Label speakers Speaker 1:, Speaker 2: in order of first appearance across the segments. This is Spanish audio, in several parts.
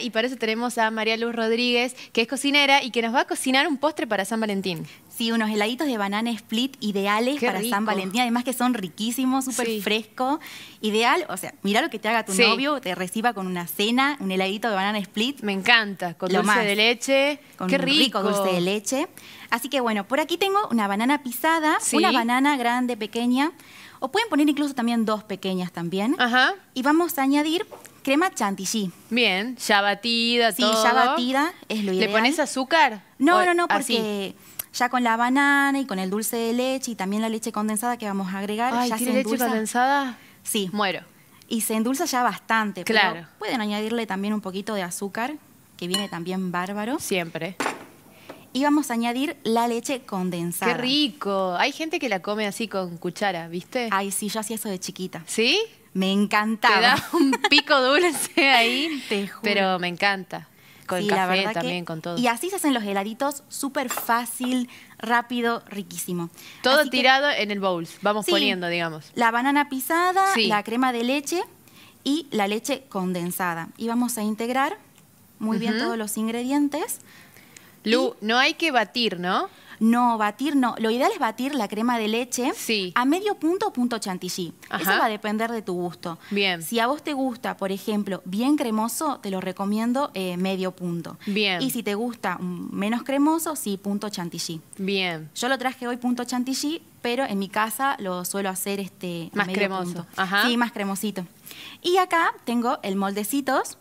Speaker 1: Y para eso tenemos a María Luz Rodríguez, que es cocinera y que nos va a cocinar un postre para San Valentín. Sí, unos heladitos de banana split ideales para San Valentín. Además que son riquísimos, súper fresco. Ideal, o sea, mira lo que te haga tu novio, te reciba con una cena, un heladito de banana split. Me encanta, con lo dulce de leche. Con Qué rico. dulce de leche. Así que bueno, por aquí tengo una banana pisada, una banana grande, pequeña. O pueden poner incluso también dos pequeñas también. Ajá. Y vamos a añadir crema chantilly. Bien, ya batida, sí, todo. Sí, ya batida
Speaker 2: es lo ideal. ¿Le pones
Speaker 1: azúcar? No, no, no, porque ya con la banana y con el dulce de leche y también la leche condensada que vamos a agregar. ya se endulza. leche condensada? Sí. Muero. Y se endulza ya bastante. Claro. pueden añadirle también un poquito de azúcar, que viene también bárbaro. Siempre. Y vamos a añadir la leche condensada. ¡Qué rico! Hay gente que la come así con cuchara, ¿viste? Ay, sí, yo hacía eso de chiquita. ¿Sí? me encantaba. Te da un pico dulce ahí, Te juro. pero me encanta. Con el café también, con todo. Y así se hacen los heladitos, súper fácil, rápido, riquísimo. Todo tirado en el bowl, vamos poniendo, digamos. La banana pisada, la crema de leche y la leche condensada. Y vamos a integrar muy bien todos los ingredientes. Lu, no hay que batir, ¿no? No, batir no. Lo ideal es batir la crema de leche a medio punto o punto chantilly. Eso va a depender de tu gusto. Bien. Si a vos te gusta, por ejemplo, bien cremoso, te lo recomiendo eh, medio punto. Bien. Y si te gusta mm, menos cremoso, sí, punto chantilly. Bien. Yo lo traje hoy punto chantilly, pero en mi casa lo suelo hacer este... Más cremoso. Ajá. Sí, más cremosito. Y acá tengo el moldecitos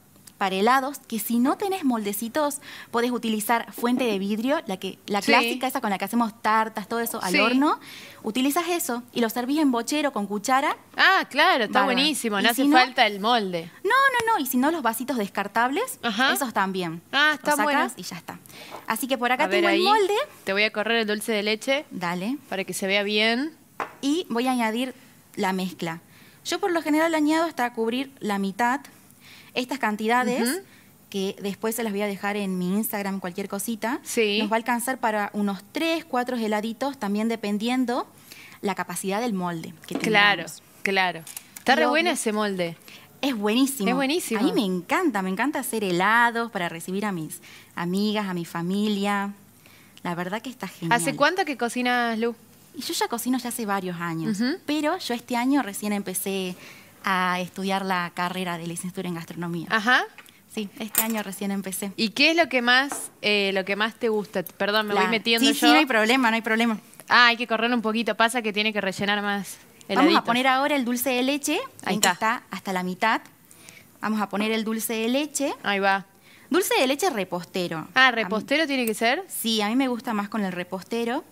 Speaker 1: helados, que si no tenés moldecitos, podés utilizar fuente de vidrio, la, que, la clásica, esa con la que hacemos tartas, todo eso, al horno. Utilizas eso y lo servís en bochero con cuchara. Ah, claro, está buenísimo, no hace falta el molde. No, no, no, y si no, los vasitos descartables, esos también. Ah, está los y ya está. Así que por acá tengo el molde. Te voy a correr el dulce de leche. Dale. Para que se vea bien. Y voy a añadir la mezcla. Yo por lo general añado hasta cubrir la mitad estas cantidades. que después se las voy a dejar en mi Instagram, cualquier cosita, nos va a alcanzar para unos tres, cuatro heladitos, también dependiendo la capacidad del molde que Claro, claro. Está re bueno ese molde. Es buenísimo. Es buenísimo. A mí me encanta, me encanta hacer helados para recibir a mis amigas, a mi familia. La verdad que está genial. ¿Hace cuánto que cocinas, Lu? Y yo ya cocino ya hace varios años, pero yo este año recién empecé a estudiar la carrera de licenciatura en gastronomía. Ajá. Sí, este año recién empecé. ¿Y qué es lo que más, eh, lo que más te gusta? Perdón, me voy metiendo yo. Sí, no hay
Speaker 2: problema, no hay problema. Ah, hay que correr un poquito. Pasa que tiene que rellenar más. Vamos a poner
Speaker 1: ahora el dulce de leche. Ahí está. hasta la mitad. Vamos a poner el dulce de leche. Ahí va. Dulce de leche repostero. Ah, repostero tiene que ser. Sí, a mí me gusta más con el repostero.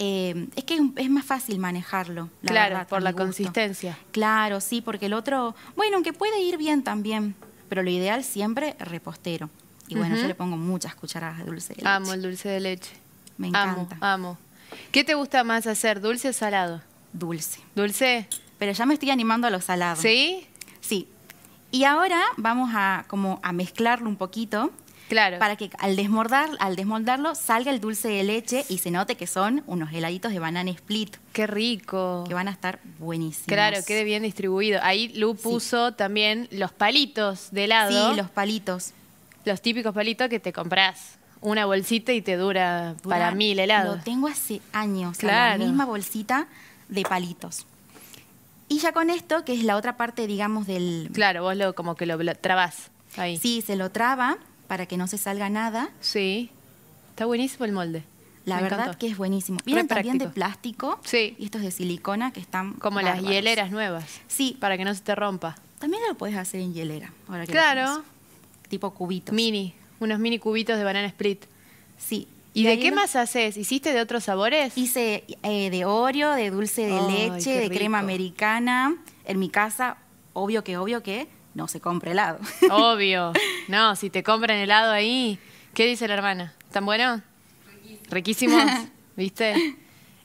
Speaker 1: Eh, es que es más fácil manejarlo. claro, por la consistencia. Claro, sí, porque el otro, bueno, aunque puede ir bien también, pero lo ideal siempre repostero. Y bueno, yo le pongo muchas cucharadas de dulce de leche. Amo el dulce de leche. Me encanta. Amo, amo. ¿Qué te gusta más hacer, dulce o salado? Dulce. ¿Dulce? Pero ya me estoy animando a lo salado. ¿Sí? Sí. Y ahora vamos a como a mezclarlo un poquito Claro. Para que al, desmordar, al desmoldarlo salga el dulce de leche y se note que son unos heladitos de banana split. Qué rico. Que van a estar buenísimos. Claro, quede bien distribuido. Ahí Lu puso también los palitos de helado. Sí, los palitos.
Speaker 2: Los típicos palitos que te compras una bolsita y te dura, para mil helados. Lo
Speaker 1: tengo hace años, la misma bolsita de palitos. Y ya con esto, que es la otra parte, digamos, del... Claro, vos lo, como que lo, lo trabás Sí, se lo traba para que no se salga nada. Sí, está buenísimo el molde. La verdad que es buenísimo. Vienen también de plástico. Sí. Y estos de silicona que están. Como las hieleras nuevas. Sí. Para que no se te rompa. También lo puedes hacer en hielera. Ahora claro. Tipo cubitos.
Speaker 2: Mini. Unos mini cubitos de
Speaker 1: banana split. Sí. ¿Y, de, qué más haces? ¿Hiciste de otros sabores? Hice eh, de Oreo, de dulce de leche, de crema americana. En mi casa, obvio que, obvio que, no se compra helado.
Speaker 2: Obvio. No, si te compran helado ahí, ¿qué dice la hermana? ¿Están buenos? Riquísimos,
Speaker 1: ¿viste?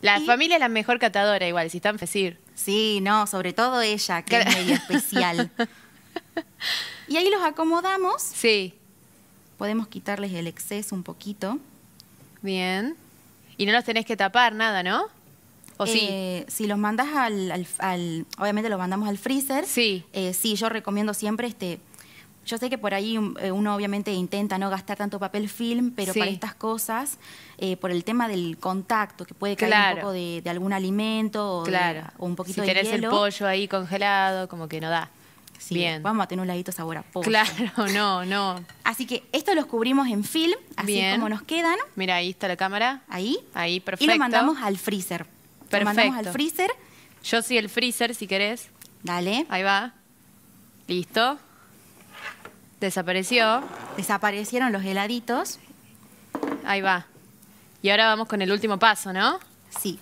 Speaker 1: La familia es la mejor catadora igual, si están FECIR. Sí, no, sobre todo ella, que es medio especial. y ahí los acomodamos. Sí. Podemos quitarles el exceso un poquito. Bien. Y no los tenés que tapar nada, ¿no? Eh, si los mandas al, Obviamente los mandamos al freezer. Sí. Eh, sí, yo recomiendo siempre este... Yo sé que por ahí eh, uno obviamente intenta no gastar tanto papel film, pero para estas cosas, por el tema del contacto, que puede caer un poco de, algún alimento o, claro. de, o un poquito si tenés el pollo ahí congelado, como que no da. Sí, Bien. vamos a tener un ladito sabor a pollo. Claro, no, no. Así que esto los cubrimos en film, así como nos quedan. Mira, ahí está la cámara. Ahí. Ahí, perfecto. Y lo mandamos al freezer al freezer.
Speaker 2: Yo sí el freezer, si querés.
Speaker 1: Dale. Ahí va. Listo. Desapareció. Desaparecieron los heladitos. Ahí va. Y ahora vamos con el último
Speaker 2: paso, ¿no? Sí.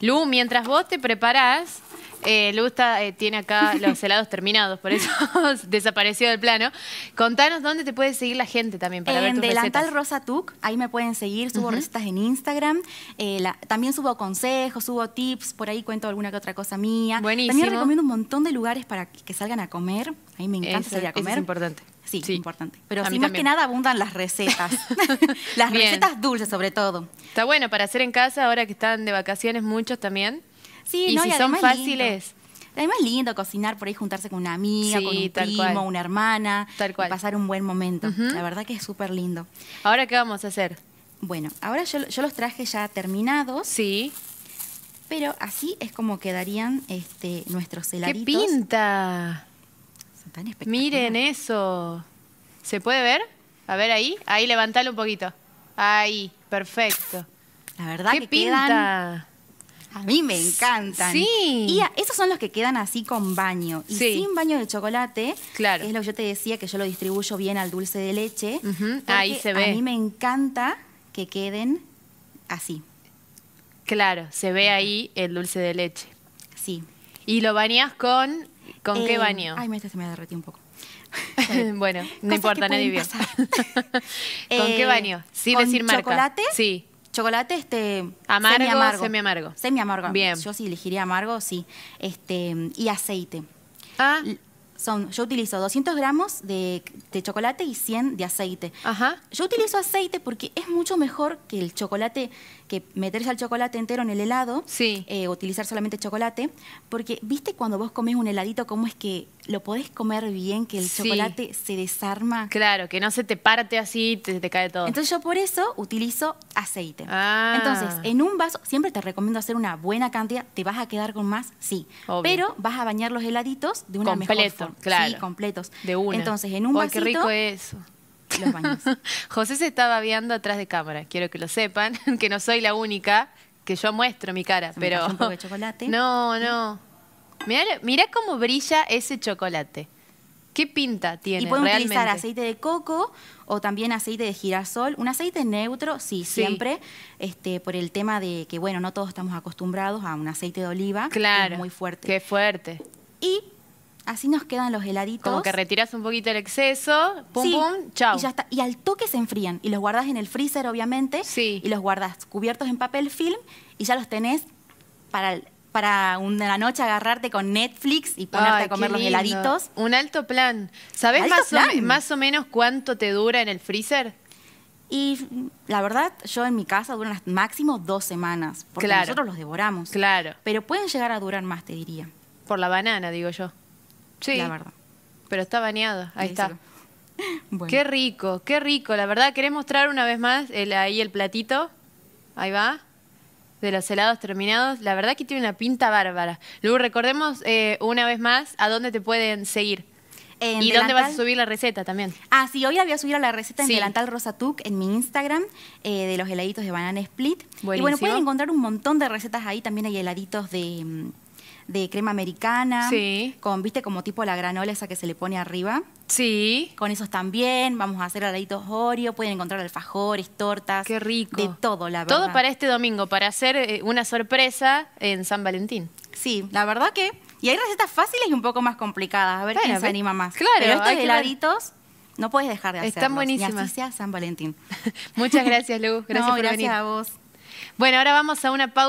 Speaker 2: Lu, mientras vos te preparás, eh, gusta, eh, tiene acá los helados terminados, por eso desapareció del plano. Contanos dónde te puede seguir
Speaker 1: la gente también para en ver tus Delantal Rosa Tuc, ahí me pueden seguir, subo recetas en Instagram. Eh, también subo consejos, subo tips, por ahí cuento alguna que otra cosa mía. Buenísimo. También recomiendo un montón de lugares para que, salgan a comer. Ahí me encanta salir a comer. es importante. Sí, es importante. Pero sí, más que nada abundan las recetas. las recetas dulces sobre todo. Está bueno para hacer en
Speaker 2: casa ahora que están de vacaciones muchos también. Sí, y no, si son fáciles.
Speaker 1: Además es lindo cocinar por ahí, juntarse con una amiga, con un primo, una hermana, tal pasar un buen momento. La verdad que es súper lindo. ¿Ahora qué vamos a hacer? Bueno, ahora yo, los traje ya terminados. Sí. Pero así es como quedarían este, nuestros heladitos. ¡Qué pinta! Miren eso. ¿Se puede ver?
Speaker 2: A ver ahí. Ahí, levantalo un poquito. Ahí, perfecto. La verdad ¡Qué que pinta!
Speaker 1: A mí me encantan. Sí. Y esos son los que quedan así con baño. Y sin baño de chocolate, claro. es lo que yo te decía, que yo lo distribuyo bien al dulce de leche. Ahí se ve. A mí me encanta que queden así. Claro, se ve ahí el dulce de leche. Sí. ¿Y lo bañas con, con qué eh, baño? Ay, me, este se me derretí un poco.
Speaker 2: bueno, no importa, nadie vio. ¿Con
Speaker 1: qué eh, baño? Sí, ¿con decir chocolate? Sí. Chocolate este amargo, semi amargo, semi amargo. Bien. Yo sí elegiría amargo, sí. Este y aceite. Ah. Son, yo utilizo 200 gramos de, chocolate y 100 de aceite. Ajá. Yo utilizo aceite porque es mucho mejor que el chocolate, que meterse al chocolate entero en el helado, sí. Eh, utilizar solamente chocolate, porque viste cuando vos comes un heladito, cómo es que lo podés comer bien, que el chocolate se desarma. Claro, que no se te parte así, te, cae todo. Entonces yo por eso utilizo aceite. Ah. Entonces, en un vaso, siempre te recomiendo hacer una buena cantidad, ¿te vas a quedar con más? Sí. Pero vas a bañar los heladitos de una mejor forma. claro. Sí, completos. De una. Entonces, en un vaso qué rico eso.
Speaker 2: Los baños. José se estaba viendo atrás de cámara, quiero que lo sepan, que no soy la única, que yo muestro mi cara, pero... chocolate. No, no. Mirá, cómo
Speaker 1: brilla ese chocolate. ¿Qué pinta tiene? Y pueden utilizar aceite de coco o también aceite de girasol. Un aceite neutro, sí, siempre, este, por el tema de que, bueno, no todos estamos acostumbrados a un aceite de oliva. Claro. muy fuerte. Qué fuerte. Y así nos quedan los heladitos. Como que
Speaker 2: retiras un poquito el exceso, pum, pum,
Speaker 1: chao. Y ya está. Y al toque se enfrían. Y los guardas en el freezer, obviamente. Sí. Y los guardas cubiertos en papel film y ya los tenés para el para una noche agarrarte con Netflix y ponerte a comer los heladitos. Un alto plan. ¿Sabes más, O, más o menos cuánto te dura en el freezer? Y la verdad, yo en mi casa duran las máximo dos semanas, porque nosotros los devoramos. Claro. Pero pueden llegar a durar más, te diría. Por la banana, digo
Speaker 2: yo. Sí. La verdad. Pero está bañado. ahí está. Qué rico, qué rico. La verdad, ¿querés mostrar una vez más ahí el platito? Ahí va de los helados terminados. La verdad que tiene una pinta bárbara. Luego recordemos eh, una vez
Speaker 1: más a dónde te pueden seguir. ¿Y dónde vas a subir la receta también? Ah, sí, hoy la voy a subir a la receta en Delantal Rosatuc en mi Instagram eh, de los heladitos de banana split. Y bueno, pueden encontrar un montón de recetas ahí. También hay heladitos de mm, de crema americana. Sí. Con, viste, como tipo la granola esa que se le pone arriba. Sí. Con esos también. Vamos a hacer heladitos Oreo. Pueden encontrar alfajores, tortas. Qué rico. De todo, la verdad. Todo para este domingo, para hacer eh, una sorpresa en San Valentín. Sí, la verdad que... Y hay recetas fáciles y un poco más complicadas. A ver quién se anima más. Claro. Pero estos heladitos... No puedes dejar de hacerlos. Están buenísimas. Y San Valentín. Muchas gracias, Luz. Gracias por gracias a vos. Bueno, ahora
Speaker 2: vamos a una pausa.